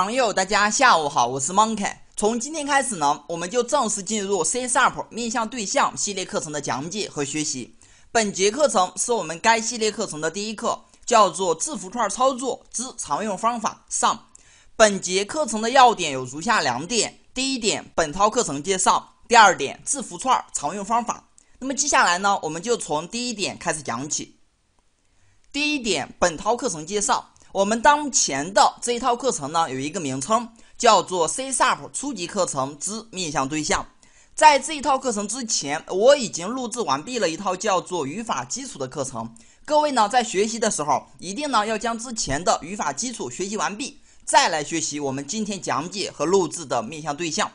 网友，大家下午好，我是 monkey。从今天开始呢，我们就正式进入 C++ 面向对象系列课程的讲解和学习。本节课程是我们该系列课程的第一课，叫做字符串操作之常用方法上。本节课程的要点有如下两点：第一点，本套课程介绍；第二点，字符串常用方法。那么接下来呢，我们就从第一点开始讲起。第一点，本套课程介绍。我们当前的这一套课程呢，有一个名称叫做 C# 初级课程之面向对象。在这一套课程之前，我已经录制完毕了一套叫做语法基础的课程。各位呢，在学习的时候，一定呢要将之前的语法基础学习完毕，再来学习我们今天讲解和录制的面向对象。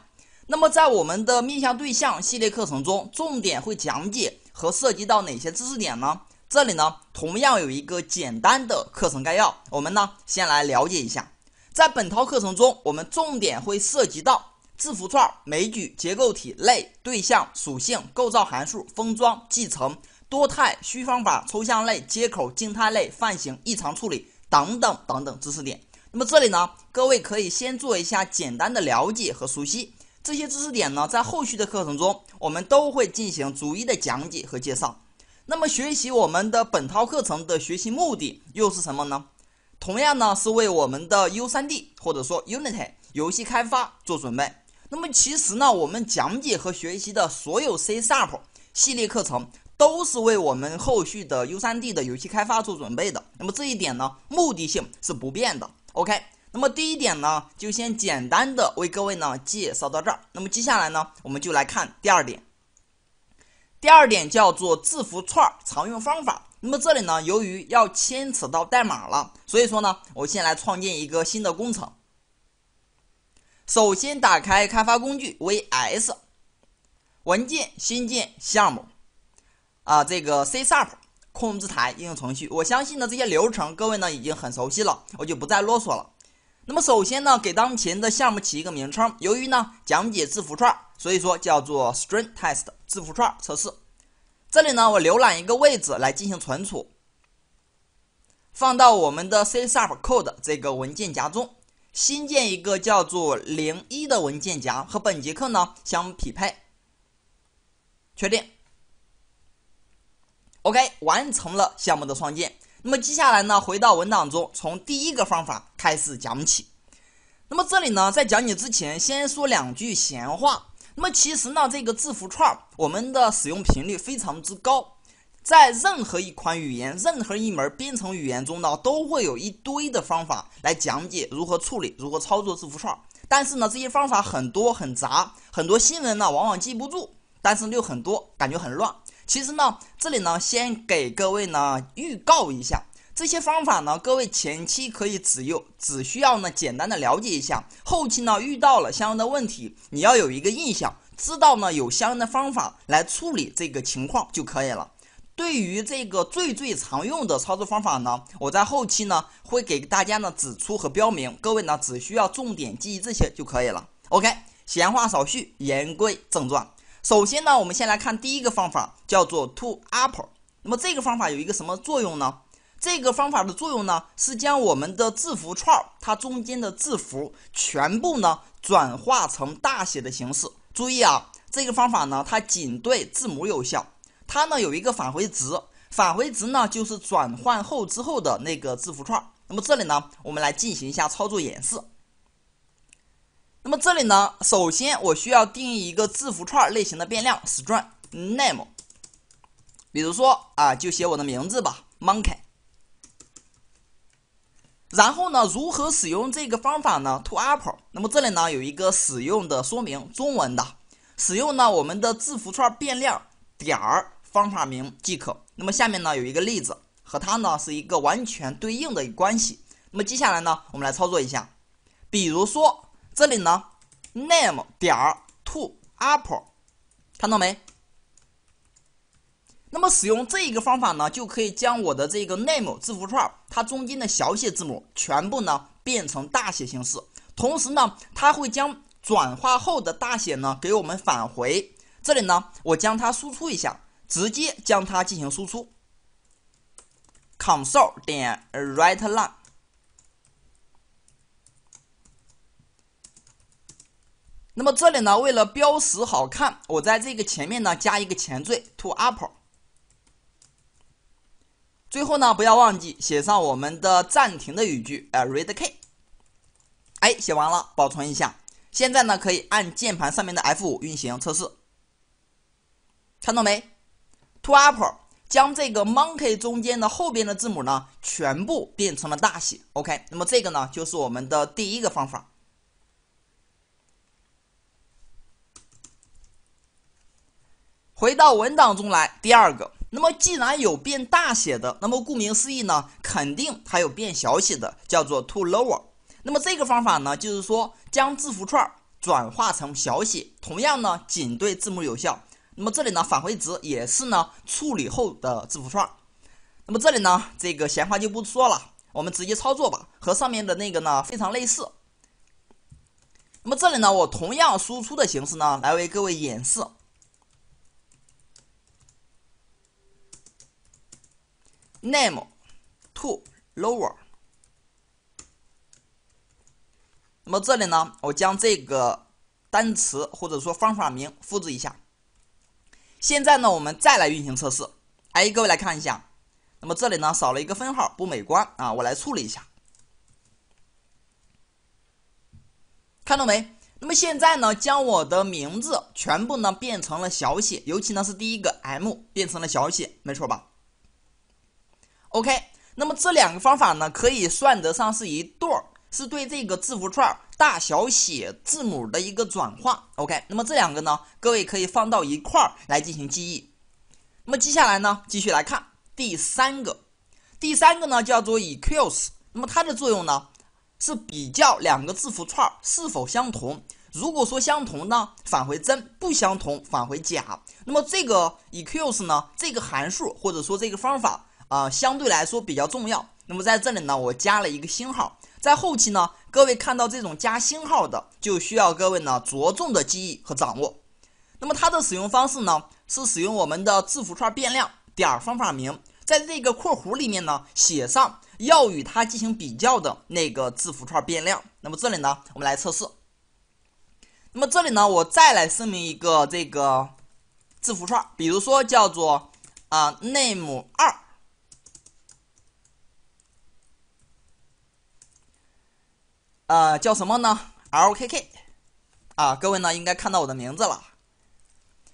那么，在我们的面向对象系列课程中，重点会讲解和涉及到哪些知识点呢？这里呢，同样有一个简单的课程概要，我们呢先来了解一下。在本套课程中，我们重点会涉及到字符串、枚举、结构体类、对象、属性、构造函数、封装、继承、多态、虚方法、抽象类、接口、静态类、泛型、异常处理等等等等知识点。那么这里呢，各位可以先做一下简单的了解和熟悉这些知识点呢，在后续的课程中，我们都会进行逐一的讲解和介绍。那么学习我们的本套课程的学习目的又是什么呢？同样呢，是为我们的 U3D 或者说 Unity 游戏开发做准备。那么其实呢，我们讲解和学习的所有 CSharp 系列课程都是为我们后续的 U3D 的游戏开发做准备的。那么这一点呢，目的性是不变的。OK，那么第一点呢，就先简单的为各位呢介绍到这儿。那么接下来呢，我们就来看第二点。第二点叫做字符串常用方法。那么这里呢，由于要牵扯到代码了，所以说呢，我先来创建一个新的工程。首先打开开发工具 VS，文件新建项目，啊，这个 C Sharp 控制台应用程序。我相信呢这些流程各位呢已经很熟悉了，我就不再啰嗦了。那么首先呢，给当前的项目起一个名称。由于呢讲解字符串，所以说叫做 String Test 字符串测试。这里呢，我浏览一个位置来进行存储，放到我们的 C Sharp Code 这个文件夹中，新建一个叫做零一的文件夹，和本节课呢相匹配。确定。OK，完成了项目的创建。那么接下来呢，回到文档中，从第一个方法开始讲起。那么这里呢，在讲解之前，先说两句闲话。那么其实呢，这个字符串我们的使用频率非常之高，在任何一款语言、任何一门编程语言中呢，都会有一堆的方法来讲解如何处理、如何操作字符串。但是呢，这些方法很多很杂，很多新人呢，往往记不住，但是又很多，感觉很乱。其实呢，这里呢先给各位呢预告一下，这些方法呢，各位前期可以只用，只需要呢简单的了解一下，后期呢遇到了相应的问题，你要有一个印象，知道呢有相应的方法来处理这个情况就可以了。对于这个最最常用的操作方法呢，我在后期呢会给大家呢指出和标明，各位呢只需要重点记忆这些就可以了。OK，闲话少叙，言归正传。首先呢，我们先来看第一个方法，叫做 to upper。那么这个方法有一个什么作用呢？这个方法的作用呢，是将我们的字符串它中间的字符全部呢转化成大写的形式。注意啊，这个方法呢，它仅对字母有效。它呢有一个返回值，返回值呢就是转换后之后的那个字符串。那么这里呢，我们来进行一下操作演示。那么这里呢，首先我需要定义一个字符串类型的变量 str i name，g n 比如说啊，就写我的名字吧，Monkey。然后呢，如何使用这个方法呢？to a p p l e 那么这里呢有一个使用的说明，中文的，使用呢我们的字符串变量点儿方法名即可。那么下面呢有一个例子，和它呢是一个完全对应的关系。那么接下来呢，我们来操作一下，比如说。这里呢，name 点儿 to a p p l e 看到没？那么使用这一个方法呢，就可以将我的这个 name 字符串，它中间的小写字母全部呢变成大写形式。同时呢，它会将转化后的大写呢给我们返回。这里呢，我将它输出一下，直接将它进行输出。console 点 write line。那么这里呢，为了标识好看，我在这个前面呢加一个前缀 to a p p l e 最后呢，不要忘记写上我们的暂停的语句，呃 r e a d k。哎，写完了，保存一下。现在呢，可以按键盘上面的 F5 运行测试。看到没？to a p p l e 将这个 monkey 中间的后边的字母呢，全部变成了大写。OK，那么这个呢，就是我们的第一个方法。回到文档中来，第二个，那么既然有变大写的，那么顾名思义呢，肯定还有变小写的，叫做 to lower。那么这个方法呢，就是说将字符串转化成小写，同样呢，仅对字母有效。那么这里呢，返回值也是呢处理后的字符串。那么这里呢，这个闲话就不说了，我们直接操作吧，和上面的那个呢非常类似。那么这里呢，我同样输出的形式呢，来为各位演示。name to lower。那么这里呢，我将这个单词或者说方法名复制一下。现在呢，我们再来运行测试。哎，各位来看一下，那么这里呢少了一个分号，不美观啊。我来处理一下，看到没？那么现在呢，将我的名字全部呢变成了小写，尤其呢是第一个 M 变成了小写，没错吧？OK，那么这两个方法呢，可以算得上是一对儿，是对这个字符串大小写字母的一个转化。OK，那么这两个呢，各位可以放到一块儿来进行记忆。那么接下来呢，继续来看第三个，第三个呢叫做 equals，那么它的作用呢，是比较两个字符串是否相同。如果说相同呢，返回真；不相同，返回假。那么这个 equals 呢，这个函数或者说这个方法。啊，相对来说比较重要。那么在这里呢，我加了一个星号。在后期呢，各位看到这种加星号的，就需要各位呢着重的记忆和掌握。那么它的使用方式呢，是使用我们的字符串变量点方法名，在这个括弧里面呢写上要与它进行比较的那个字符串变量。那么这里呢，我们来测试。那么这里呢，我再来声明一个这个字符串，比如说叫做啊 name 二。呃，叫什么呢？L K K，啊，各位呢应该看到我的名字了。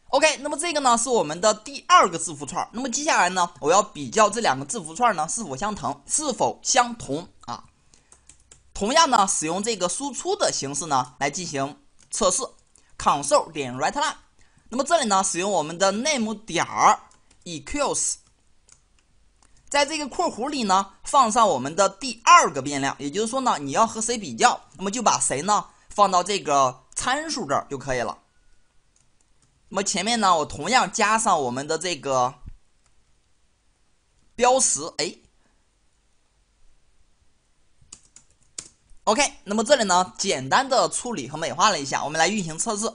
OK，那么这个呢是我们的第二个字符串。那么接下来呢，我要比较这两个字符串呢是否相同，是否相同啊？同样呢，使用这个输出的形式呢来进行测试。Console 点 WriteLine。那么这里呢，使用我们的 Name 点儿 Equals。在这个括弧里呢，放上我们的第二个变量，也就是说呢，你要和谁比较，那么就把谁呢放到这个参数这儿就可以了。那么前面呢，我同样加上我们的这个标识，哎，OK。那么这里呢，简单的处理和美化了一下，我们来运行测试。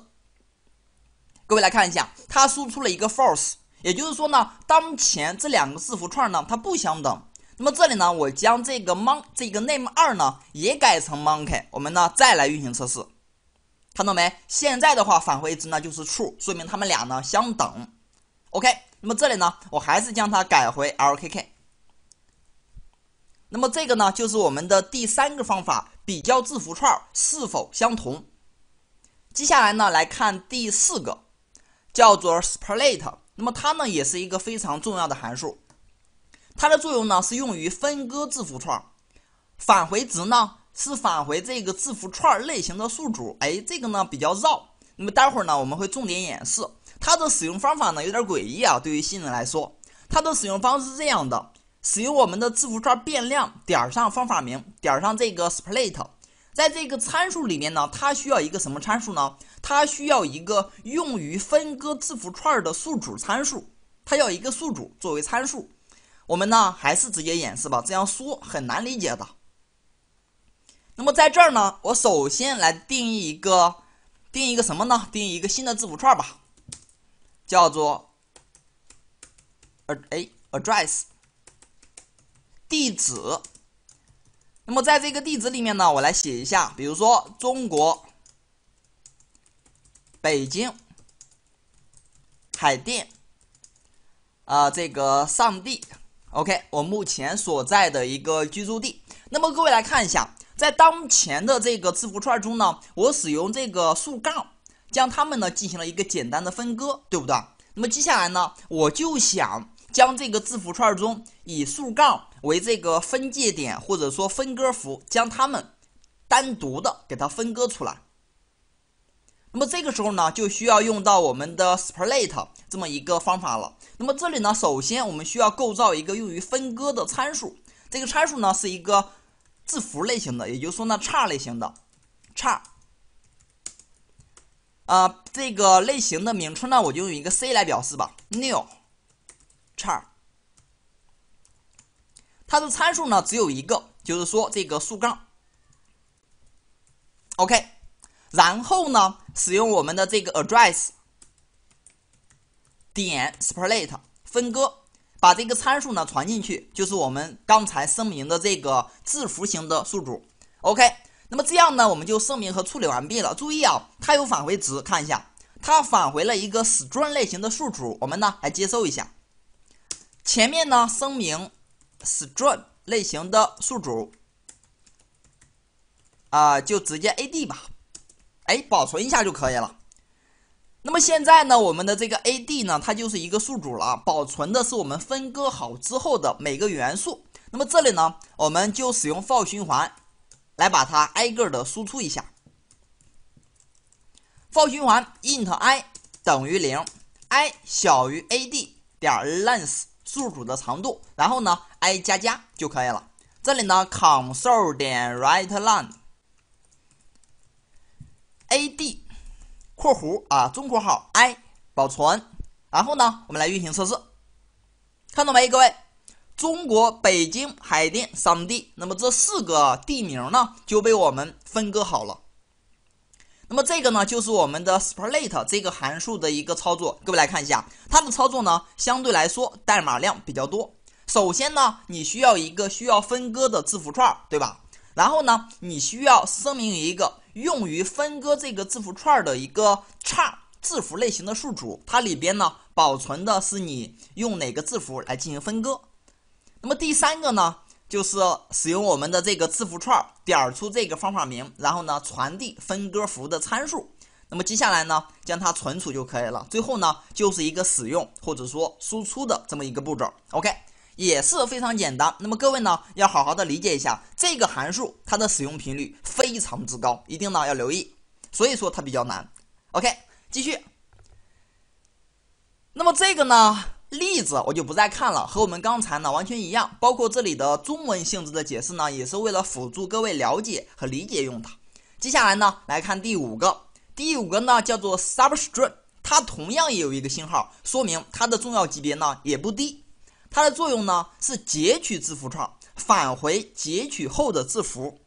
各位来看一下，它输出了一个 false。也就是说呢，当前这两个字符串呢，它不相等。那么这里呢，我将这个 mon 这个 name 二呢也改成 monkey，我们呢再来运行测试，看到没？现在的话返回值呢就是 true，说明它们俩呢相等。OK，那么这里呢，我还是将它改回 lkk。那么这个呢，就是我们的第三个方法，比较字符串是否相同。接下来呢，来看第四个，叫做 split。那么它呢也是一个非常重要的函数，它的作用呢是用于分割字符串，返回值呢是返回这个字符串类型的数组。哎，这个呢比较绕，那么待会儿呢我们会重点演示它的使用方法呢有点诡异啊。对于新人来说，它的使用方式是这样的：使用我们的字符串变量点上方法名点上这个 split。在这个参数里面呢，它需要一个什么参数呢？它需要一个用于分割字符串的数组参数，它要一个数组作为参数。我们呢还是直接演示吧，这样说很难理解的。那么在这儿呢，我首先来定义一个，定义一个什么呢？定义一个新的字符串吧，叫做 a 哎，address，地址。那么在这个地址里面呢，我来写一下，比如说中国北京海淀，啊，这个上地，OK，我目前所在的一个居住地。那么各位来看一下，在当前的这个字符串中呢，我使用这个竖杠将它们呢进行了一个简单的分割，对不对？那么接下来呢，我就想。将这个字符串中以竖杠为这个分界点，或者说分割符，将它们单独的给它分割出来。那么这个时候呢，就需要用到我们的 split 这么一个方法了。那么这里呢，首先我们需要构造一个用于分割的参数，这个参数呢是一个字符类型的，也就是说呢叉类型的叉。啊，这个类型的名称呢，我就用一个 c 来表示吧。new 叉，它的参数呢只有一个，就是说这个竖杠。OK，然后呢，使用我们的这个 address 点 split 分割，把这个参数呢传进去，就是我们刚才声明的这个字符型的数组。OK，那么这样呢，我们就声明和处理完毕了。注意啊，它有返回值，看一下，它返回了一个 string 类型的数组，我们呢来接收一下。前面呢，声明 string 类型的数组啊，就直接 a d 吧，哎，保存一下就可以了。那么现在呢，我们的这个 a d 呢，它就是一个数组了，保存的是我们分割好之后的每个元素。那么这里呢，我们就使用 for 循环来把它挨个的输出一下。for 循环，int i 等于零，i 小于 a d 点 length。数组的长度，然后呢，i 加加就可以了。这里呢，console 点 write line，a d，括弧啊，中括号 i 保存，然后呢，我们来运行测试，看到没，各位？中国北京海淀三地，那么这四个地名呢，就被我们分割好了。那么这个呢，就是我们的 split 这个函数的一个操作。各位来看一下，它的操作呢，相对来说代码量比较多。首先呢，你需要一个需要分割的字符串，对吧？然后呢，你需要声明一个用于分割这个字符串的一个叉字符类型的数组，它里边呢保存的是你用哪个字符来进行分割。那么第三个呢？就是使用我们的这个字符串点出这个方法名，然后呢传递分割符的参数。那么接下来呢将它存储就可以了。最后呢就是一个使用或者说输出的这么一个步骤。OK，也是非常简单。那么各位呢要好好的理解一下这个函数，它的使用频率非常之高，一定呢要留意。所以说它比较难。OK，继续。那么这个呢？例子我就不再看了，和我们刚才呢完全一样，包括这里的中文性质的解释呢，也是为了辅助各位了解和理解用的。接下来呢，来看第五个，第五个呢叫做 substring，它同样也有一个星号，说明它的重要级别呢也不低。它的作用呢是截取字符串，返回截取后的字符。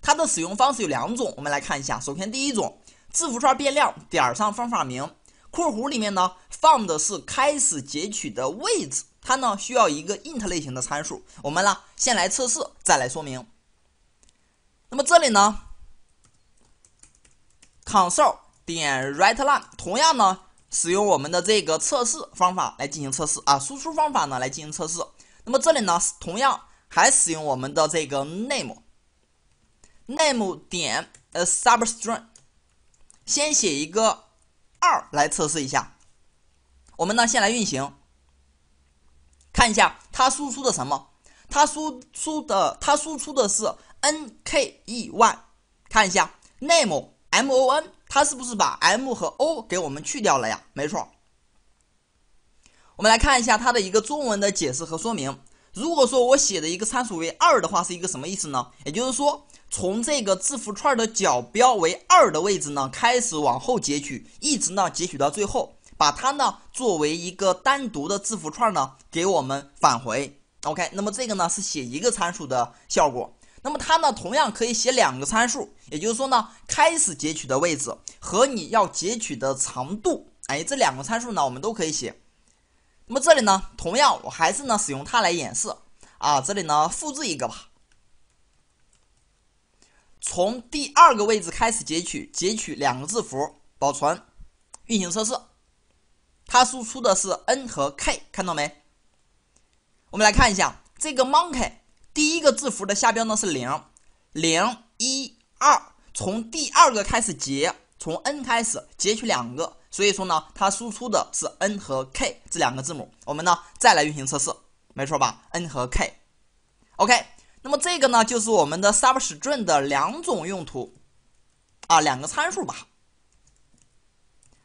它的使用方式有两种，我们来看一下。首先第一种，字符串变量点上方法名。括弧里面呢放的是开始截取的位置，它呢需要一个 int 类型的参数。我们呢先来测试，再来说明。那么这里呢，console 点 write line，同样呢使用我们的这个测试方法来进行测试啊，输出方法呢来进行测试。那么这里呢同样还使用我们的这个 name，name 点呃 substring，先写一个。二来测试一下，我们呢先来运行，看一下它输出的什么？它输出的它输出的是 n k e y，看一下 name m o n，它是不是把 m 和 o 给我们去掉了呀？没错。我们来看一下它的一个中文的解释和说明。如果说我写的一个参数为二的话，是一个什么意思呢？也就是说。从这个字符串的角标为二的位置呢开始往后截取，一直呢截取到最后，把它呢作为一个单独的字符串呢给我们返回。OK，那么这个呢是写一个参数的效果。那么它呢同样可以写两个参数，也就是说呢开始截取的位置和你要截取的长度，哎，这两个参数呢我们都可以写。那么这里呢，同样我还是呢使用它来演示。啊，这里呢复制一个吧。从第二个位置开始截取，截取两个字符保存，运行测试，它输出的是 n 和 k，看到没？我们来看一下这个 monkey，第一个字符的下标呢是零，零一二，从第二个开始截，从 n 开始截取两个，所以说呢，它输出的是 n 和 k 这两个字母。我们呢再来运行测试，没错吧？n 和 k，OK。那么这个呢，就是我们的 substring 的两种用途，啊，两个参数吧。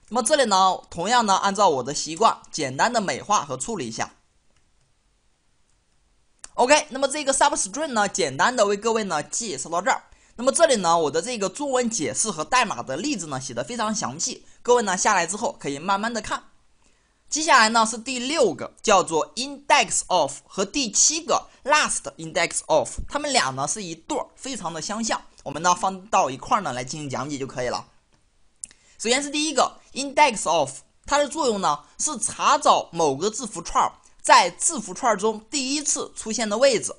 那么这里呢，同样呢，按照我的习惯，简单的美化和处理一下。OK，那么这个 substring 呢，简单的为各位呢介绍到这儿。那么这里呢，我的这个中文解释和代码的例子呢，写的非常详细，各位呢下来之后可以慢慢的看。接下来呢是第六个，叫做 index of 和第七个。last index of，它们俩呢是一对儿，非常的相像，我们呢放到一块儿呢来进行讲解就可以了。首先是第一个 index of，它的作用呢是查找某个字符串在字符串中第一次出现的位置。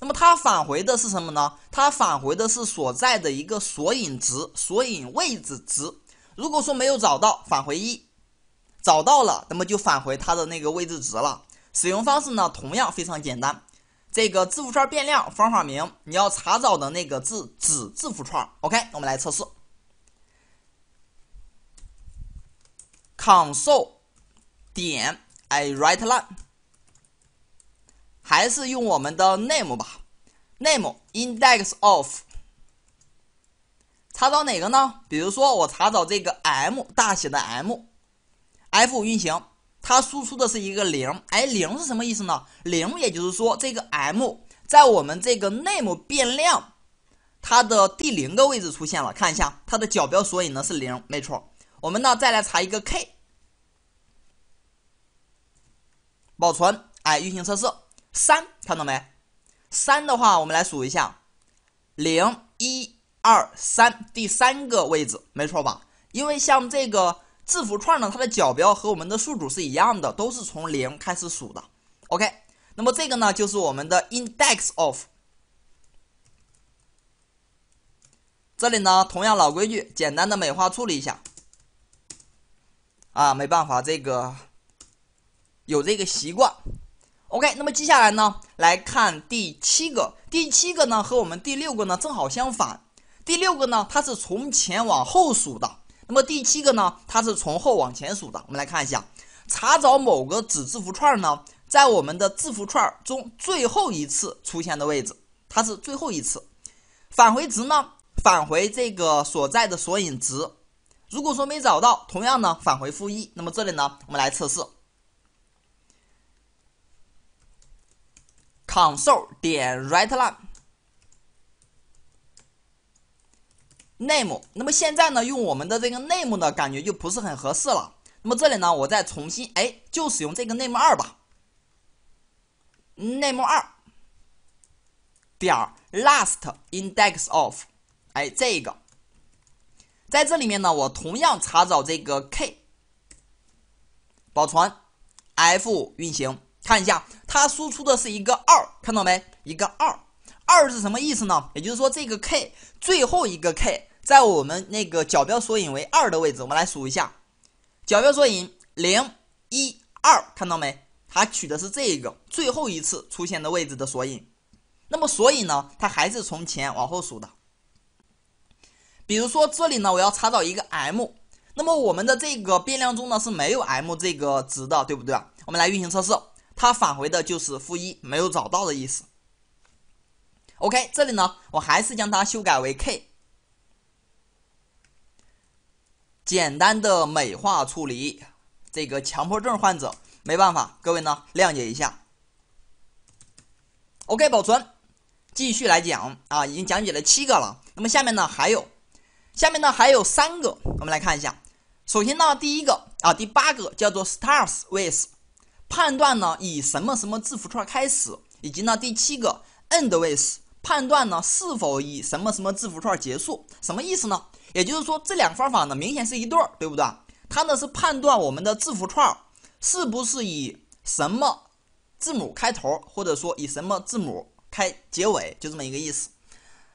那么它返回的是什么呢？它返回的是所在的一个索引值、索引位置值。如果说没有找到，返回一；找到了，那么就返回它的那个位置值了。使用方式呢，同样非常简单。这个字符串变量方法名，你要查找的那个字子字符串。OK，我们来测试。Console 点 a w r i t e line，还是用我们的 name 吧。name index of，查找哪个呢？比如说我查找这个 M 大写的 M，F 运行。它输出的是一个零，哎，零是什么意思呢？零也就是说这个 m 在我们这个 name 变量它的第零个位置出现了，看一下它的角标索引呢是零，没错。我们呢再来查一个 k，保存，哎，运行测试三，看到没？三的话我们来数一下，零一二三，第三个位置，没错吧？因为像这个。字符串呢，它的角标和我们的数组是一样的，都是从零开始数的。OK，那么这个呢，就是我们的 index of。这里呢，同样老规矩，简单的美化处理一下。啊，没办法，这个有这个习惯。OK，那么接下来呢，来看第七个。第七个呢，和我们第六个呢正好相反。第六个呢，它是从前往后数的。那么第七个呢？它是从后往前数的。我们来看一下，查找某个子字符串呢，在我们的字符串中最后一次出现的位置，它是最后一次。返回值呢？返回这个所在的索引值。如果说没找到，同样呢，返回负一。那么这里呢，我们来测试。Control 点 Right e name，那么现在呢，用我们的这个 name 呢，感觉就不是很合适了。那么这里呢，我再重新，哎，就使用这个 name 二吧。name 二点 last index of，哎，这个，在这里面呢，我同样查找这个 k。保存，f 运行，看一下，它输出的是一个二，看到没？一个二。二是什么意思呢？也就是说，这个 k 最后一个 k 在我们那个角标索引为二的位置。我们来数一下，角标索引零、一、二，看到没？它取的是这个最后一次出现的位置的索引。那么，所以呢，它还是从前往后数的。比如说这里呢，我要查找一个 m，那么我们的这个变量中呢是没有 m 这个值的，对不对？我们来运行测试，它返回的就是负一，没有找到的意思。OK，这里呢，我还是将它修改为 K，简单的美化处理。这个强迫症患者没办法，各位呢谅解一下。OK，保存，继续来讲啊，已经讲解了七个了。那么下面呢还有，下面呢还有三个，我们来看一下。首先呢第一个啊第八个叫做 starts with，判断呢以什么什么字符串开始，以及呢第七个 end with。判断呢是否以什么什么字符串结束，什么意思呢？也就是说，这两个方法呢明显是一对儿，对不对？它呢是判断我们的字符串是不是以什么字母开头，或者说以什么字母开结尾，就这么一个意思。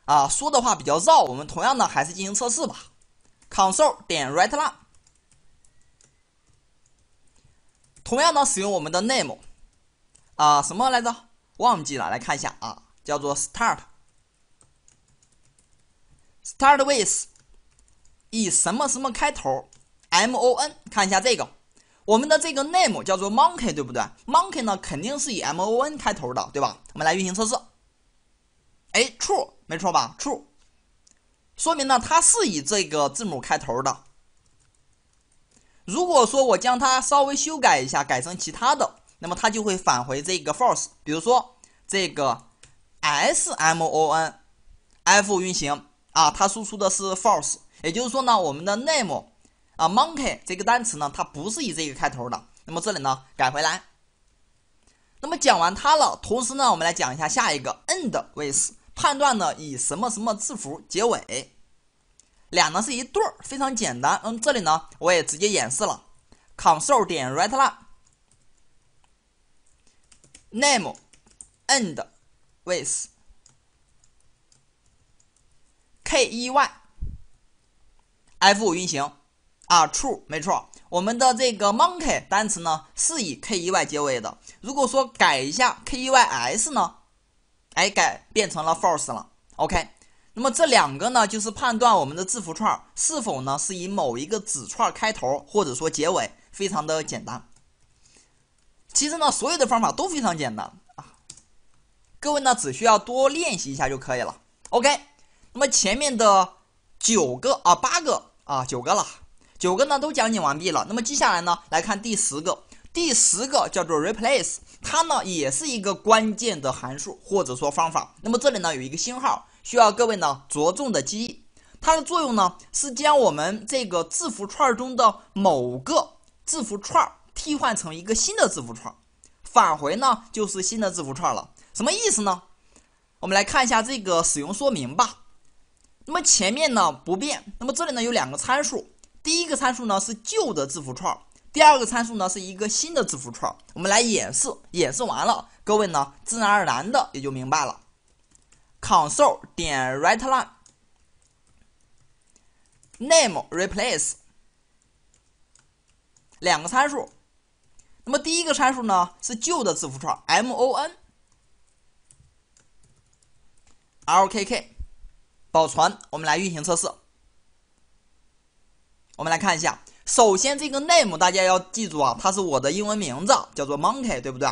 啊，说的话比较绕，我们同样呢还是进行测试吧。Console 点 WriteLine。同样呢使用我们的 name，啊，什么来着？忘记了，来看一下啊。叫做 start，start with 以什么什么开头，M O N，看一下这个，我们的这个 name 叫做 monkey，对不对？monkey 呢肯定是以 M O N 开头的，对吧？我们来运行测试，哎，true，没错吧？true，说明呢它是以这个字母开头的。如果说我将它稍微修改一下，改成其他的，那么它就会返回这个 false。比如说这个。s m o n f 运行啊，它输出的是 false，也就是说呢，我们的 name 啊，monkey 这个单词呢，它不是以这个开头的。那么这里呢，改回来。那么讲完它了，同时呢，我们来讲一下下一个 end with 判断呢，以什么什么字符结尾，俩呢是一对儿，非常简单。嗯，这里呢，我也直接演示了，console 点 write 啦，name end。with key f 五运行啊 true 没错，我们的这个 monkey 单词呢是以 key 结尾的。如果说改一下 key s 呢，哎改变成了 false 了。OK，那么这两个呢就是判断我们的字符串是否呢是以某一个子串开头或者说结尾，非常的简单。其实呢，所有的方法都非常简单。各位呢，只需要多练习一下就可以了。OK，那么前面的九个啊，八个啊，九个了，九个呢都讲解完毕了。那么接下来呢，来看第十个，第十个叫做 replace，它呢也是一个关键的函数或者说方法。那么这里呢有一个星号，需要各位呢着重的记忆。它的作用呢是将我们这个字符串中的某个字符串替换成一个新的字符串，返回呢就是新的字符串了。什么意思呢？我们来看一下这个使用说明吧。那么前面呢不变，那么这里呢有两个参数。第一个参数呢是旧的字符串，第二个参数呢是一个新的字符串。我们来演示，演示完了，各位呢自然而然的也就明白了。console 点 writeLine name replace 两个参数。那么第一个参数呢是旧的字符串，MON。lkk 保存，我们来运行测试。我们来看一下，首先这个 name 大家要记住啊，它是我的英文名字，叫做 monkey，对不对？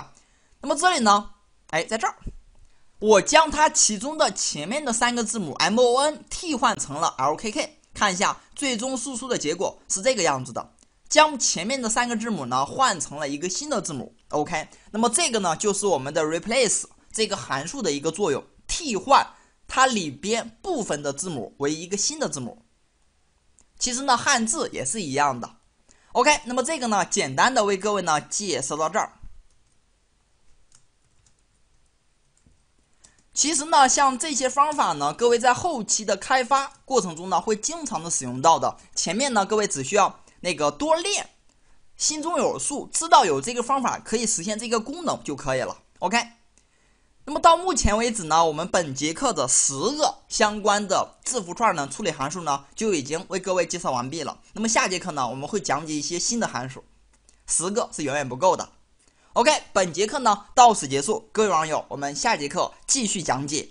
那么这里呢，哎，在这儿，我将它其中的前面的三个字母 m o n 替换成了 lkk，看一下最终输出的结果是这个样子的，将前面的三个字母呢换成了一个新的字母。ok，那么这个呢就是我们的 replace 这个函数的一个作用，替换。它里边部分的字母为一个新的字母。其实呢，汉字也是一样的。OK，那么这个呢，简单的为各位呢介绍到这儿。其实呢，像这些方法呢，各位在后期的开发过程中呢，会经常的使用到的。前面呢，各位只需要那个多练，心中有数，知道有这个方法可以实现这个功能就可以了。OK。那么到目前为止呢，我们本节课的十个相关的字符串呢处理函数呢就已经为各位介绍完毕了。那么下节课呢，我们会讲解一些新的函数，十个是远远不够的。OK，本节课呢到此结束，各位网友，我们下节课继续讲解。